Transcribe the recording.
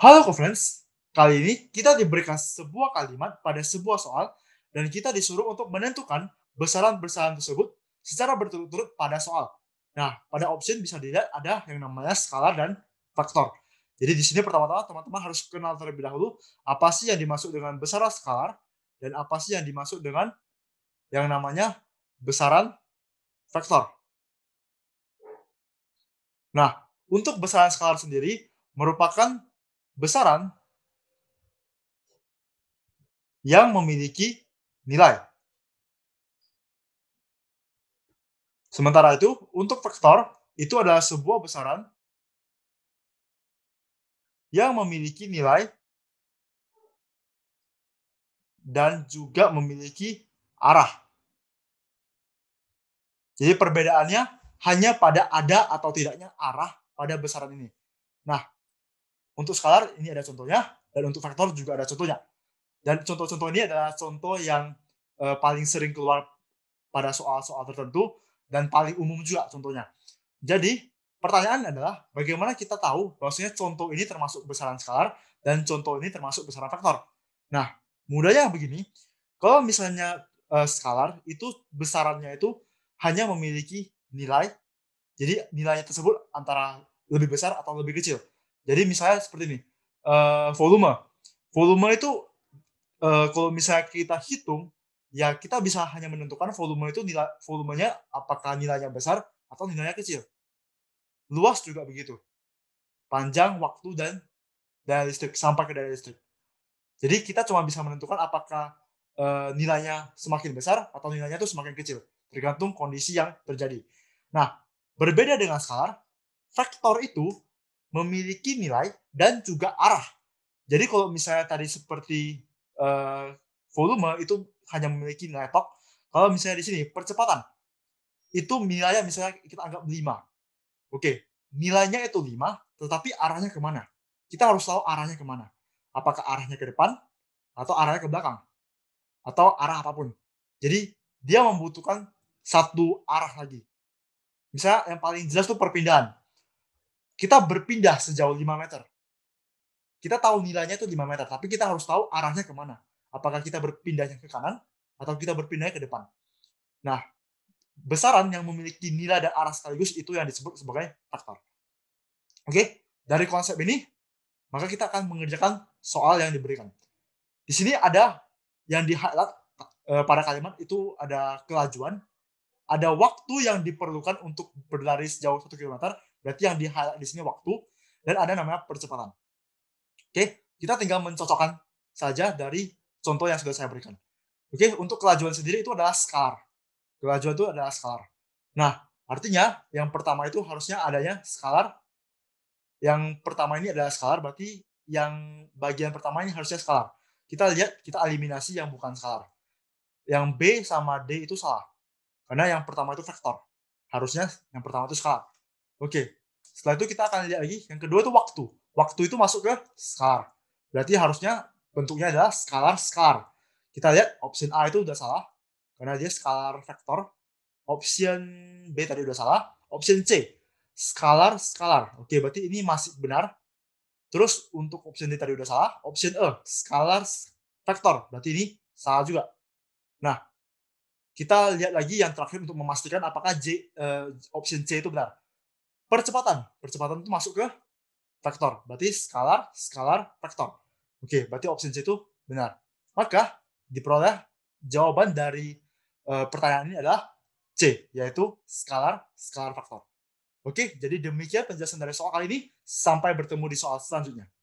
Halo Conference, kali ini kita diberikan sebuah kalimat pada sebuah soal dan kita disuruh untuk menentukan besaran-besaran tersebut secara berturut-turut pada soal. Nah, pada opsi bisa dilihat ada yang namanya skala dan faktor. Jadi di sini pertama-tama teman-teman harus kenal terlebih dahulu apa sih yang dimaksud dengan besaran skalar dan apa sih yang dimaksud dengan yang namanya besaran faktor Nah, untuk besaran skalar sendiri merupakan besaran yang memiliki nilai. Sementara itu, untuk vektor, itu adalah sebuah besaran yang memiliki nilai dan juga memiliki arah. Jadi perbedaannya hanya pada ada atau tidaknya arah pada besaran ini. Nah, untuk skalar ini ada contohnya dan untuk vektor juga ada contohnya. Dan contoh-contoh ini adalah contoh yang uh, paling sering keluar pada soal-soal tertentu dan paling umum juga contohnya. Jadi pertanyaan adalah bagaimana kita tahu bahwasanya contoh ini termasuk besaran skalar dan contoh ini termasuk besaran vektor. Nah mudahnya begini, kalau misalnya uh, skalar itu besarannya itu hanya memiliki nilai, jadi nilainya tersebut antara lebih besar atau lebih kecil. Jadi misalnya seperti ini, uh, volume. Volume itu uh, kalau misalnya kita hitung, ya kita bisa hanya menentukan volume itu nilai volumenya apakah nilainya besar atau nilainya kecil. Luas juga begitu. Panjang, waktu dan daya listrik sampai ke daya listrik. Jadi kita cuma bisa menentukan apakah e, nilainya semakin besar atau nilainya itu semakin kecil, tergantung kondisi yang terjadi. Nah, berbeda dengan skalar, vektor itu memiliki nilai dan juga arah. Jadi kalau misalnya tadi seperti uh, volume itu hanya memiliki nilai tok, kalau misalnya di sini percepatan itu nilainya misalnya kita anggap 5. Oke, nilainya itu 5, tetapi arahnya kemana? Kita harus tahu arahnya kemana. Apakah arahnya ke depan atau arahnya ke belakang atau arah apapun. Jadi dia membutuhkan satu arah lagi. Misalnya yang paling jelas itu perpindahan kita berpindah sejauh 5 meter. Kita tahu nilainya itu 5 meter, tapi kita harus tahu arahnya kemana. Apakah kita berpindahnya ke kanan atau kita berpindahnya ke depan. Nah, besaran yang memiliki nilai dan arah sekaligus itu yang disebut sebagai faktor. Oke, dari konsep ini, maka kita akan mengerjakan soal yang diberikan. Di sini ada yang di highlight eh, pada kalimat itu ada kelajuan, ada waktu yang diperlukan untuk berlari sejauh 1 km, Berarti yang di highlight di sini waktu dan ada namanya percepatan. Oke, kita tinggal mencocokkan saja dari contoh yang sudah saya berikan. Oke, untuk kelajuan sendiri itu adalah skalar, Kelajuan itu adalah skalar. Nah, artinya yang pertama itu harusnya adanya skalar. Yang pertama ini adalah skalar, berarti yang bagian pertama ini harusnya skalar. Kita lihat, kita eliminasi yang bukan skalar. Yang B sama D itu salah. Karena yang pertama itu vektor. Harusnya yang pertama itu skalar. Oke. Setelah itu kita akan lihat lagi yang kedua itu waktu. Waktu itu masuk ke skalar. Berarti harusnya bentuknya adalah skalar skalar. Kita lihat option A itu udah salah karena dia skalar vektor. Option B tadi udah salah. Option C skalar skalar. Oke, berarti ini masih benar. Terus untuk option D tadi udah salah. Option E skalar vektor. Berarti ini salah juga. Nah, kita lihat lagi yang terakhir untuk memastikan apakah J, uh, option C itu benar percepatan. Percepatan itu masuk ke vektor. Berarti skalar, skalar, vektor. Oke, berarti opsi C itu benar. Maka diperoleh jawaban dari e, pertanyaan ini adalah C, yaitu skalar, skalar vektor. Oke, jadi demikian penjelasan dari soal kali ini. Sampai bertemu di soal selanjutnya.